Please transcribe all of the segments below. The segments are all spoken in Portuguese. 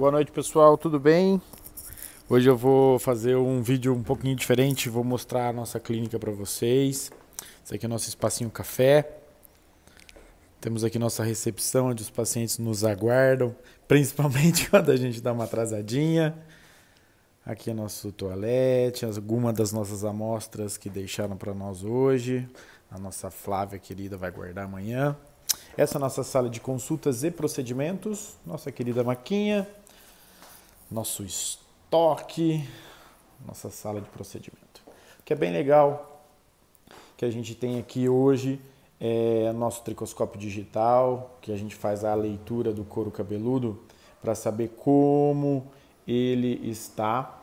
Boa noite pessoal, tudo bem? Hoje eu vou fazer um vídeo um pouquinho diferente, vou mostrar a nossa clínica para vocês. Esse aqui é o nosso espacinho café. Temos aqui nossa recepção, onde os pacientes nos aguardam, principalmente quando a gente dá uma atrasadinha. Aqui é nosso toalete, alguma das nossas amostras que deixaram para nós hoje. A nossa Flávia querida vai guardar amanhã. Essa é a nossa sala de consultas e procedimentos, nossa querida Maquinha nosso estoque, nossa sala de procedimento. O que é bem legal que a gente tem aqui hoje é nosso tricoscópio digital, que a gente faz a leitura do couro cabeludo para saber como ele está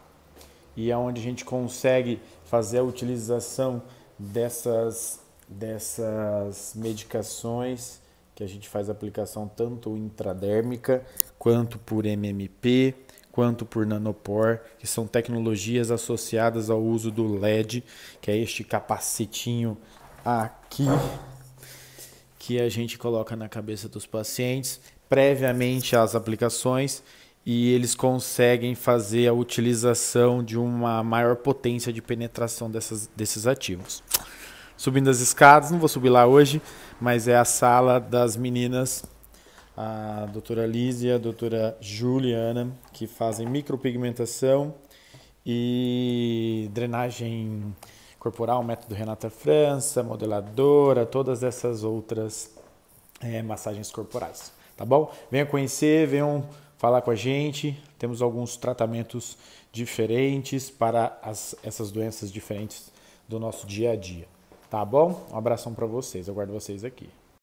e é onde a gente consegue fazer a utilização dessas, dessas medicações que a gente faz aplicação tanto intradérmica quanto por MMP, quanto por nanopor, que são tecnologias associadas ao uso do LED, que é este capacetinho aqui que a gente coloca na cabeça dos pacientes previamente às aplicações e eles conseguem fazer a utilização de uma maior potência de penetração dessas, desses ativos subindo as escadas. Não vou subir lá hoje, mas é a sala das meninas, a doutora Lízia, a doutora Juliana, que fazem micropigmentação e drenagem corporal, método Renata França, modeladora, todas essas outras é, massagens corporais, tá bom? Venha conhecer, venham falar com a gente. Temos alguns tratamentos diferentes para as, essas doenças diferentes do nosso dia a dia. Tá bom? Um abração para vocês. Eu guardo vocês aqui.